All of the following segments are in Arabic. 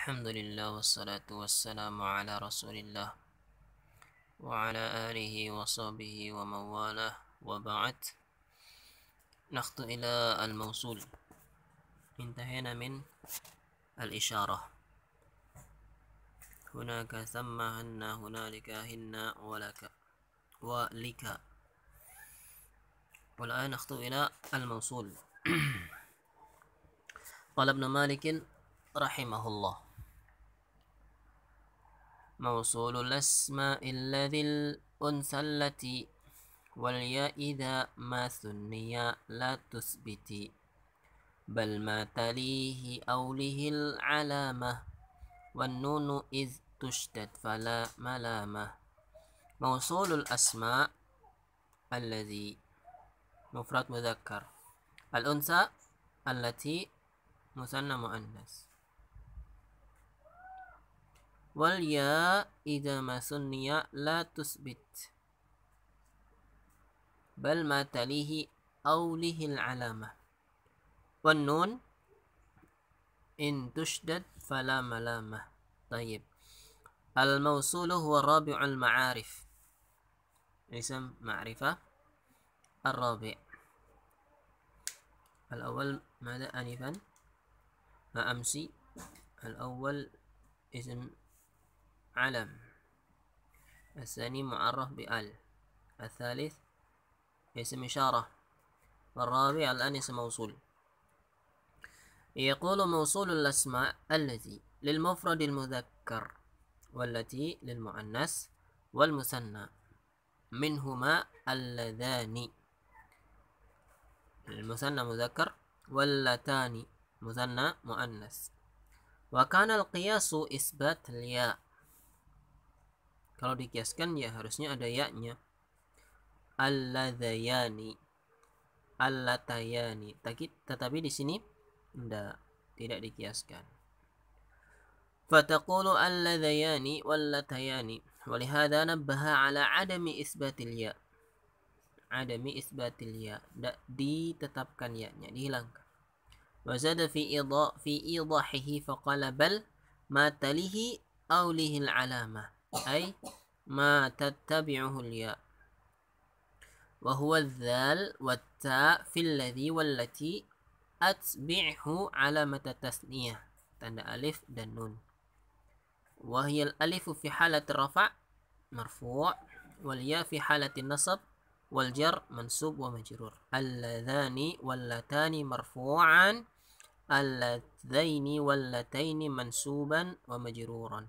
الحمد لله والصلاة والسلام على رسول الله وعلى آله وصحبه ومن والاه وبعد نخط إلى الموصول انتهينا من الإشارة هناك ثم هن هنالك هن ولك ولك والآن نخطو إلى الموصول قال ابن مالك رحمه الله موصول الأسماء الذي الأنثى التي والياء إذا ما ثني لا تثبت بل ما تليه أو له العلامة والنون إذ تشتت فلا ملامة موصول الأسماء الذي مفرد مذكر الأنثى التي مثنى مؤنث والياء إذا ما سني لا تثبت بل ما تليه أو له العلامة والنون إن تشدد فلا ملامة طيب الموصول هو رابع المعارف اسم معرفة الرابع الأول ماذا أنفا ما أمسي الأول اسم علم الثاني معرف بأل الثالث اسم إشارة والرابع الأنس موصول يقول موصول الأسماء التي للمفرد المذكر والتي للمؤنث والمثنى منهما اللذان المثنى مذكر واللتان مثنى مؤنث وكان القياس إثبات الياء Kalau dikiaskan ya harusnya ada ya-nya. Alladayani. Allatayani. Tetapi di sini tidak tidak dikiaskan. فتقول اللذيان واللتيان ولهذا نبه على عدم إثبات الياء عدم إثبات الياء tidak ditetapkan ya-nya dihilangkan وزاد في إضاء في إيضاحه فقال بل ما تليه أو له العلامة أي ما تتبعه الياء وهو الذال والتاء في الذي والتي أتبعه علامة التثنية tanda ألف dan وهي الألف في حالة الرفع مرفوع والياء في حالة النصب والجر منصوب ومجرور اللذان واللتان مرفوعان اللذين واللتين منسوبا ومجرورا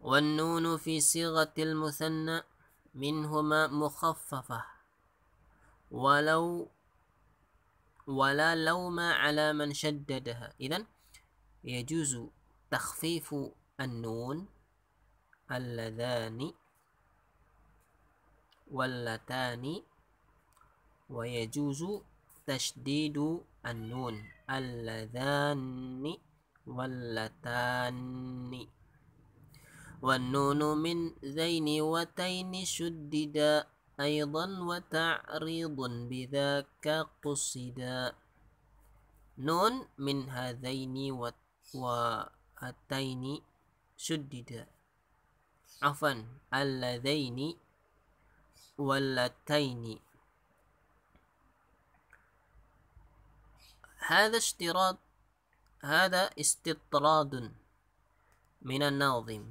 والنون في صيغة المثنى منهما مخففة ولو ولا لوم على من شددها إذا يجوز تخفيف النون اللذان واللتان ويجوز تشديد النون اللذان واللتان والنون من ذين وتين شددا أيضا وتعريض بذاك قصدا نون من هذين وهاتين شددا عفوا اللذين واللتين هذا اشتراط هذا استطراد من الناظم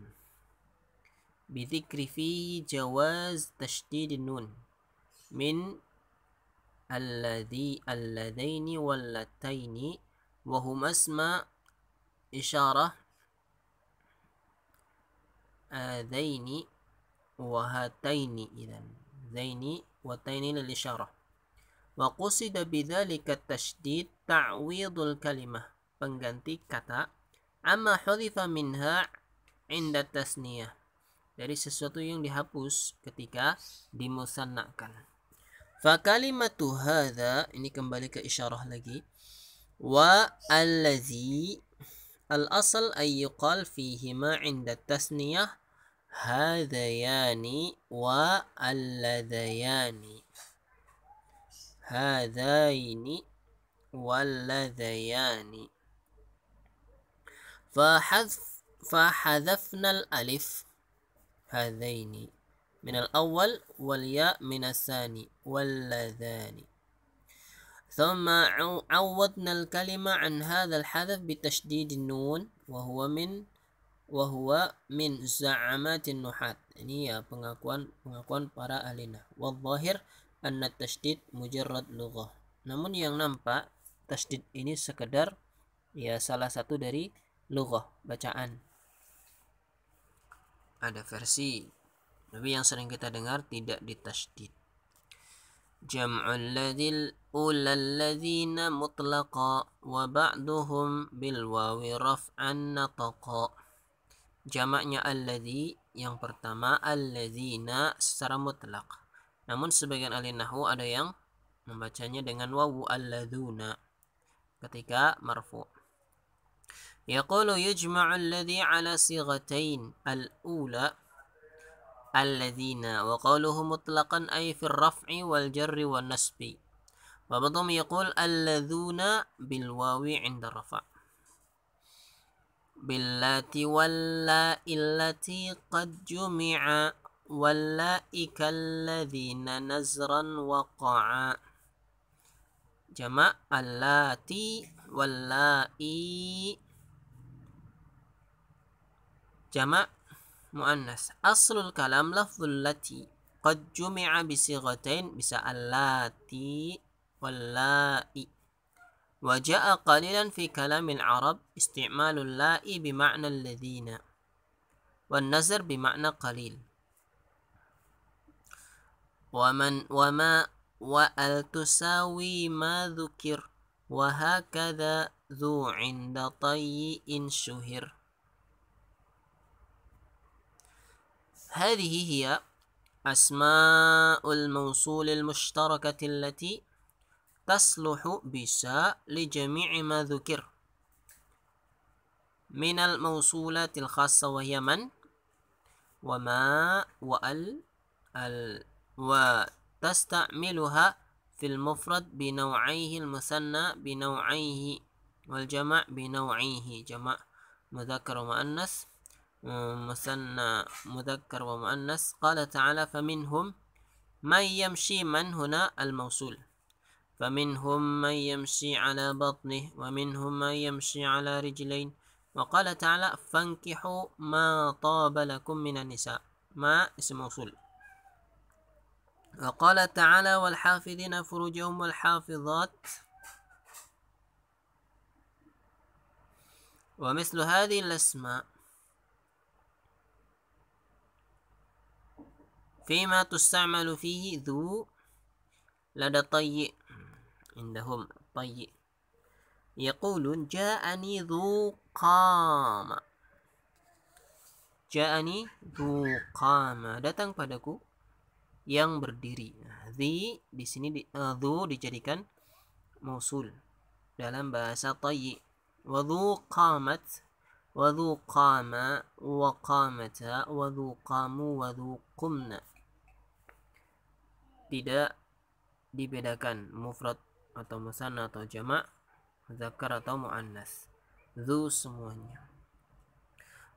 بذكر في جواز تشديد النون من الذي اللذين واللتين وهما اسم إشارة هذين وهاتين إذا ذين وتين للإشارة وقصد بذلك التشديد تعويض الكلمة pengganti kata أما حذف منها عند التثنية dari sesuatu yang dihapus ketika dimusannakan. Fa kalimatu hadza ini kembali ke isyarah lagi. Wa allazi al asal ay yuqal ma inda tasniyah hadayani wa alladayani. Hadaini walladayani. hadzafna al-alif hadaini al awal wal ya min asani minasani walladhani ثم عوضنا الكلمة عن هذا الحذف بتشديد النون وهو من وهو من زعامات النحات ini ya pengakuan pengakuan para ahli nah wadzahir anna tasydid mujarrad lughah namun yang nampak tasydid ini sekedar ya salah satu dari lughah bacaan ada versi tapi yang sering kita dengar tidak ditasdid jam'ul ladhil ulal ladzina mutlaqa wa ba'duhum bil wawi raf'an nataqa jamaknya alladzi yang pertama alladzina secara mutlak namun sebagian ahli nahwu ada yang membacanya dengan wawu alladzuna ketika marfu' يقول يجمع الذي على صيغتين الأولى الذين وقوله مطلقا أي في الرفع والجر والنسب وبعضهم يقول الذون بالواو عند الرفع باللاتي واللاء التي قد جمع واللائك الذين نزرا وقعا جمع اللاتي واللائي جمع مؤنث أصل الكلام لفظ التي قد جمع بصيغتين بس اللاتي واللائي وجاء قليلا في كلام العرب استعمال اللائي بمعنى الذين والنزر بمعنى قليل ومن وما وأل تساوي ما ذكر وهكذا ذو عند طيء شهر هذه هي أسماء الموصول المشتركة التي تصلح بساء لجميع ما ذكر من الموصولات الخاصة وهي من وما وال ال وتستعملها في المفرد بنوعيه المثنى بنوعيه والجمع بنوعيه جمع مذكر ومؤنث مثنى مذكر ومؤنث قال تعالى فمنهم من يمشي من هنا الموصول فمنهم من يمشي على بطنه ومنهم من يمشي على رجلين وقال تعالى فانكحوا ما طاب لكم من النساء ما اسم موصول وقال تعالى والحافظين فروجهم والحافظات ومثل هذه الأسماء Fima tusta'malu fihi dhu lada tayyi indahum tayyi yaqulu ja'ani dhu qama ja'ani dhu qama datang padaku yang berdiri dhi di sini di, dhu eh, dijadikan mausul dalam bahasa tayyi wa dhu qamat wa dhu qama wa qamata wa dhu qamu wa qumna tidak dibedakan mufrad atau musanna atau jamak zakar atau muannas zu semuanya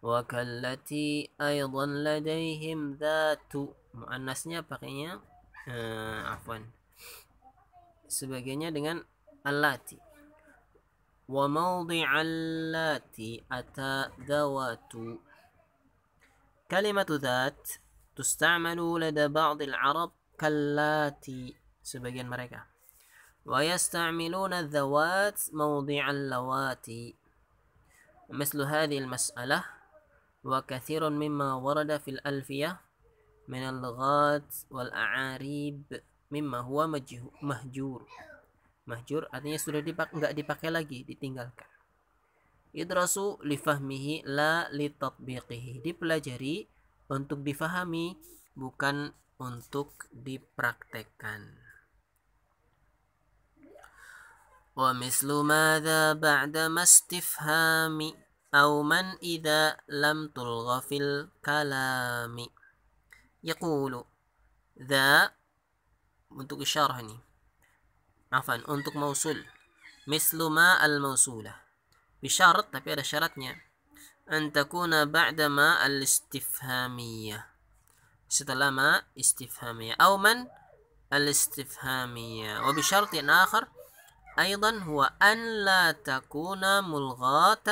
wa kallati aydan ladaihim dhatu muannasnya pakainya uh, afwan sebagainya dengan allati wa allati ata dawatu kalimatu dhat تستعمل لدى بعض العرب kallati sebagian mereka wa yasta'miluna dhawat mawdi'al lawati mislu مثل wa kathirun mimma warada fil في min al lughat wal a'arib mimma huwa mahjur mahjur artinya sudah dipak enggak dipakai lagi ditinggalkan idrasu li fahmihi la li tatbiqihi dipelajari untuk difahami bukan untuk dipraktekkan. Wa mislu madza ba'da mastifhami aw man idza lam tulgha fil kalami yaqulu dha untuk isyarah ini afan untuk mausul mislu ma al mausulah bisyarat tapi ada syaratnya an takuna ba'da ma al istifhamiyah setelah ما استفهامية أو من الاستفهامية وبشرط آخر أيضا هو أن لا تكون ملغاة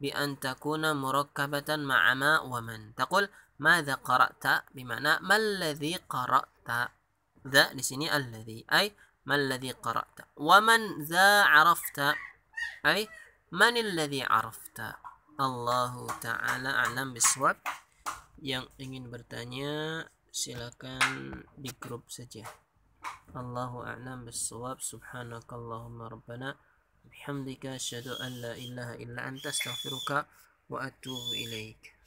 بأن تكون مركبة مع ما ومن تقول ماذا قرأت بمعنى ما الذي قرأت ذا لسني الذي أي ما الذي قرأت ومن ذا عرفت أي من الذي عرفت الله تعالى أعلم بالصواب yang ingin bertanya silakan di grup saja Allahu a'lam bissawab subhanakallahumma rabbana bihamdika asyhadu an la ilaha illa anta astaghfiruka wa atubu ilaika